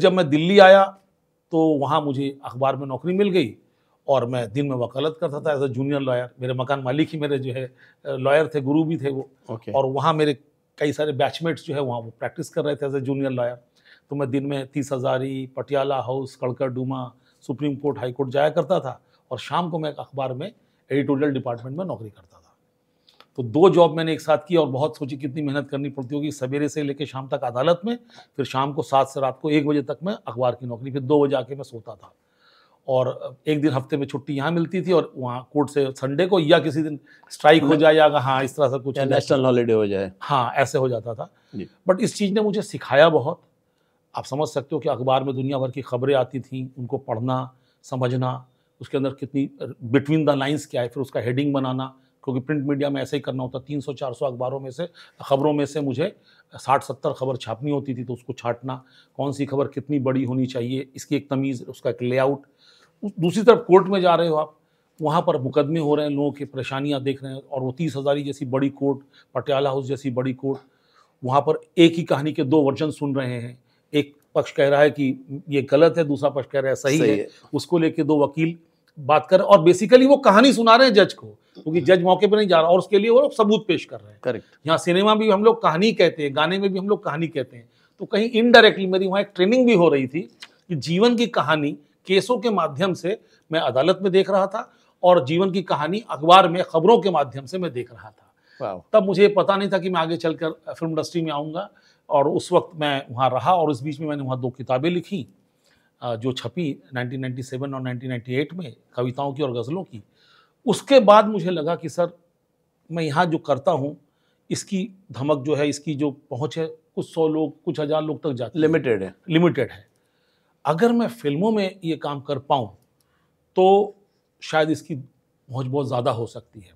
जब मैं दिल्ली आया तो वहाँ मुझे अखबार में नौकरी मिल गई और मैं दिन में वकालत करता था एज अ जूनियर लॉयर मेरे मकान मालिक ही मेरे जो है लॉयर थे गुरु भी थे वो okay. और वहाँ मेरे कई सारे बैचमेट्स जो है वहाँ वो प्रैक्टिस कर रहे थे एज अ जूनियर लॉयर तो मैं दिन में Tis Hazari Patiala house Karkardooma supreme court high court जाया करता था और शाम को मैं अखबार में एडिटोरियल डिपार्टमेंट में नौकरी करता था तो दो जॉब मैंने एक साथ की और बहुत सोची कितनी मेहनत करनी पड़ती होगी सवेरे से लेकर शाम तक अदालत में फिर शाम को सात से रात को एक बजे तक मैं अखबार की नौकरी फिर दो बजे आके मैं सोता था और एक दिन हफ्ते में छुट्टी यहाँ मिलती थी और वहाँ कोर्ट से संडे को या किसी दिन स्ट्राइक हो मतलब जाए या हाँ इस तरह से कुछ नेशनल हॉलीडे हो जाए हाँ ऐसे हो जाता था बट इस चीज़ ने मुझे सिखाया बहुत आप समझ सकते हो कि अखबार में दुनिया भर की खबरें आती थी उनको पढ़ना समझना उसके अंदर कितनी बिटवीन द लाइन्स क्या है फिर उसका हेडिंग बनाना क्योंकि प्रिंट मीडिया में ऐसे ही करना होता तीन सौ चार सौ अखबारों में से खबरों में से मुझे साठ सत्तर खबर छापनी होती थी तो उसको छाटना कौन सी खबर कितनी बड़ी होनी चाहिए इसकी एक तमीज़ उसका एक लेआउट दूसरी तरफ कोर्ट में जा रहे हो आप वहाँ पर मुकदमे हो रहे हैं लोगों की परेशानियाँ देख रहे हैं और वो तीस हज़ारी जैसी बड़ी कोर्ट पटियाला हाउस जैसी बड़ी कोर्ट वहाँ पर एक ही कहानी के दो वर्जन सुन रहे हैं एक पक्ष कह रहा है कि ये गलत है दूसरा पक्ष कह रहा है सही, सही है।, है उसको लेके दो वकील बात कर और बेसिकली वो कहानी सुना रहे हैं जज को क्योंकि जज मौके पर नहीं जा रहा और उसके लिए वो सबूत पेश कर रहे हैं करेक्ट यहाँ सिनेमा भी हम लोग कहानी कहते हैं गाने में भी हम लोग कहानी कहते हैं तो कहीं इनडायरेक्टली मेरी वहाँ एक ट्रेनिंग भी हो रही थी कि जीवन की कहानी केसों के माध्यम से मैं अदालत में देख रहा था और जीवन की कहानी अखबार में खबरों के माध्यम से मैं देख रहा था तब मुझे पता नहीं था कि मैं आगे चलकर फिल्म इंडस्ट्री में आऊँगा और उस वक्त मैं वहाँ रहा और इस बीच में मैंने वहाँ दो किताबें लिखी जो छपी 1997 और 1998 में कविताओं की और गज़लों की उसके बाद मुझे लगा कि सर मैं यहाँ जो करता हूँ इसकी धमक जो है इसकी जो पहुँच है कुछ सौ लोग कुछ हज़ार लोग तक जाते लिमिटेड है लिमिटेड है अगर मैं फिल्मों में ये काम कर पाऊँ तो शायद इसकी पहुँच बहुत ज़्यादा हो सकती है